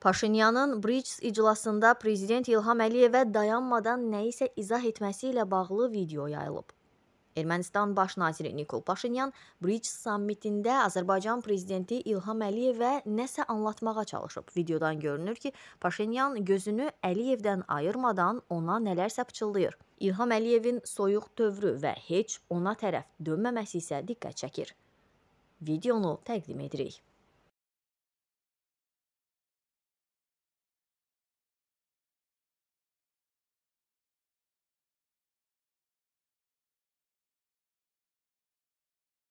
Paşinyanın BRICS iclasında prezident İlham Əliyevə dayanmadan nəyisə izah etməsi ilə bağlı video yayılıb. Ermənistan baş naziri Nikol Paşinyan BRICS sammitində Azərbaycan prezidenti İlham Əliyevə nəsə anlatmağa çalışıb. Videodan görünür ki, Paşinyan gözünü Əliyevdən ayırmadan ona nələrsə pıçıldayır. İlham Əliyevin soyuq tövrü və heç ona tərəf dönməməsi isə diqqət çəkir videonu təqdim edirik.